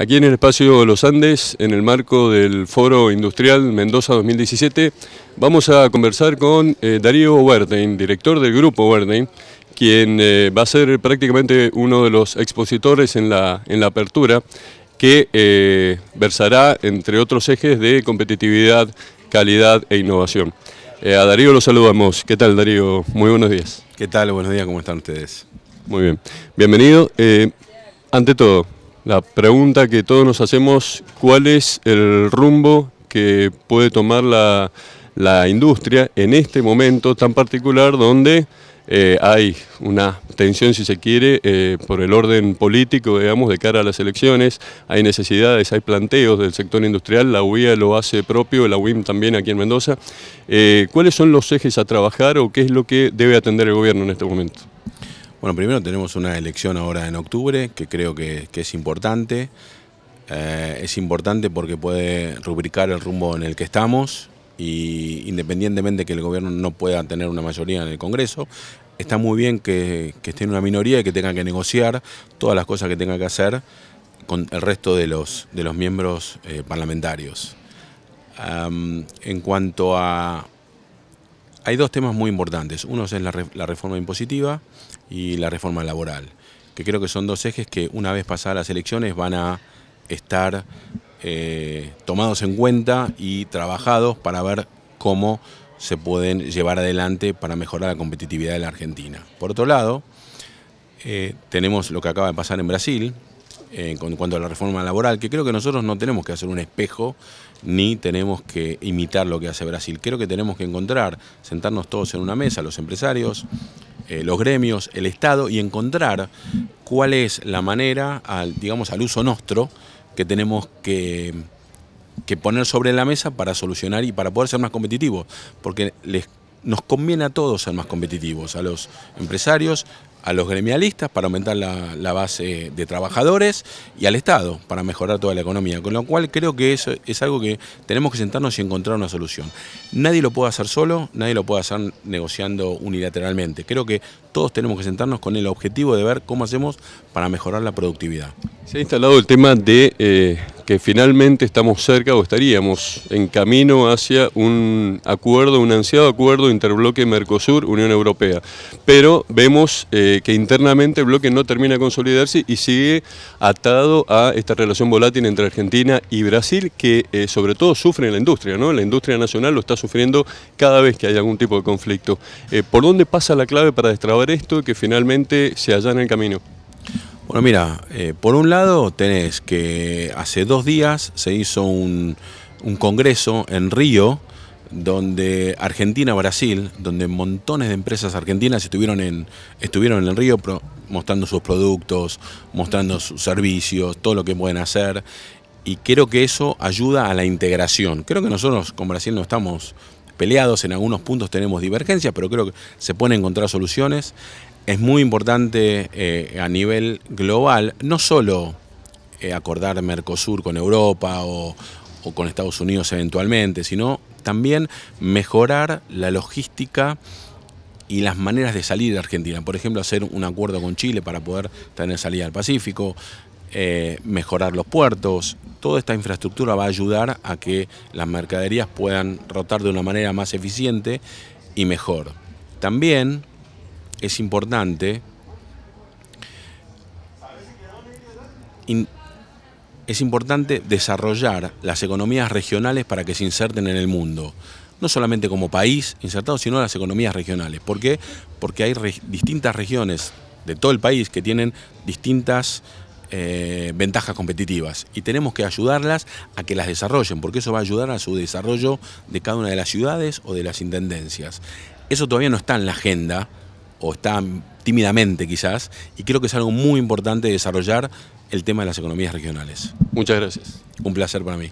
aquí en el espacio de Los Andes, en el marco del Foro Industrial Mendoza 2017, vamos a conversar con eh, Darío Werdein, director del grupo Werdein, quien eh, va a ser prácticamente uno de los expositores en la, en la apertura, que eh, versará, entre otros ejes, de competitividad, calidad e innovación. a Darío lo saludamos. ¿Qué tal, Darío? Muy buenos días. ¿Qué tal? Buenos días, ¿cómo están ustedes? Muy bien. Bienvenido. ante todo, la pregunta que todos nos hacemos, ¿cuál es el rumbo que puede tomar la, industria en este momento tan particular donde eh, hay una tensión, si se quiere, eh, por el orden político, digamos, de cara a las elecciones, hay necesidades, hay planteos del sector industrial, la UIA lo hace propio, la UIM también aquí en Mendoza. Eh, ¿Cuáles son los ejes a trabajar o qué es lo que debe atender el gobierno en este momento? Bueno, primero tenemos una elección ahora en octubre, que creo que, es importante. Eh, es importante porque puede rubricar el rumbo en el que estamos y independientemente que el gobierno no pueda tener una mayoría en el Congreso, está muy bien que, esté en una minoría y que tenga que negociar todas las cosas que tenga que hacer con el resto de los, de los miembros eh, parlamentarios. en cuanto a hay dos temas muy importantes. Uno es la, reforma impositiva y la reforma laboral, que creo que son dos ejes que una vez pasadas las elecciones van a estar eh, tomados en cuenta y trabajados para ver cómo se pueden llevar adelante para mejorar la competitividad de la Argentina. Por otro lado, eh, tenemos lo que acaba de pasar en Brasil, en eh, cuanto a la reforma laboral, que creo que nosotros no tenemos que hacer un espejo ni tenemos que imitar lo que hace Brasil. Creo que tenemos que encontrar, sentarnos todos en una mesa, los empresarios, eh, los gremios, el Estado, y encontrar cuál es la manera, al, digamos, al uso nuestro que tenemos que, poner sobre la mesa para solucionar y para poder ser más competitivos, porque les nos conviene a todos ser más competitivos, a los empresarios, a los gremialistas para aumentar la, base de trabajadores y al Estado para mejorar toda la economía. Con lo cual creo que eso es algo que tenemos que sentarnos y encontrar una solución. Nadie lo puede hacer solo, nadie lo puede hacer negociando unilateralmente. Creo que todos tenemos que sentarnos con el objetivo de ver cómo hacemos para mejorar la productividad. Se ha instalado el tema de eh, que finalmente estamos cerca o estaríamos en camino hacia un acuerdo, un ansiado acuerdo interbloque Mercosur-Unión Europea. Pero vemos eh, que internamente el bloque no termina de consolidarse y sigue atado a esta relación volátil entre Argentina y Brasil, que eh, sobre todo sufre en la industria, ¿no? La industria nacional lo está sufriendo cada vez que hay algún tipo de conflicto. Eh, ¿Por dónde pasa la clave para destrabar esto y que finalmente se en el camino? Bueno, mira, eh, por un lado tenés que hace dos días se hizo un, congreso en Río, donde Argentina-Brasil, donde montones de empresas argentinas estuvieron en, estuvieron en el Río mostrando sus productos, mostrando sus servicios, todo lo que pueden hacer. Y creo que eso ayuda a la integración. Creo que nosotros con Brasil no estamos peleados, en algunos puntos tenemos divergencias, pero creo que se pueden encontrar soluciones. Es muy importante eh, a nivel global, no solo eh, acordar Mercosur con Europa o, o con Estados Unidos eventualmente, sino también mejorar la logística y las maneras de salir de Argentina. Por ejemplo, hacer un acuerdo con Chile para poder tener salida al Pacífico, eh, mejorar los puertos. Toda esta infraestructura va a ayudar a que las mercaderías puedan rotar de una manera más eficiente y mejor. También es importante es importante desarrollar las economías regionales para que se inserten en el mundo. No solamente como país insertado, sino las economías regionales. ¿Por qué? Porque hay distintas regiones de todo el país que tienen distintas eh, ventajas competitivas y tenemos que ayudarlas a que las desarrollen, porque eso va a ayudar a su desarrollo de cada una de las ciudades o de las intendencias. Eso todavía no está en la agenda, o está tímidamente quizás, y creo que es algo muy importante desarrollar el tema de las economías regionales. Muchas gracias. Un placer para mí.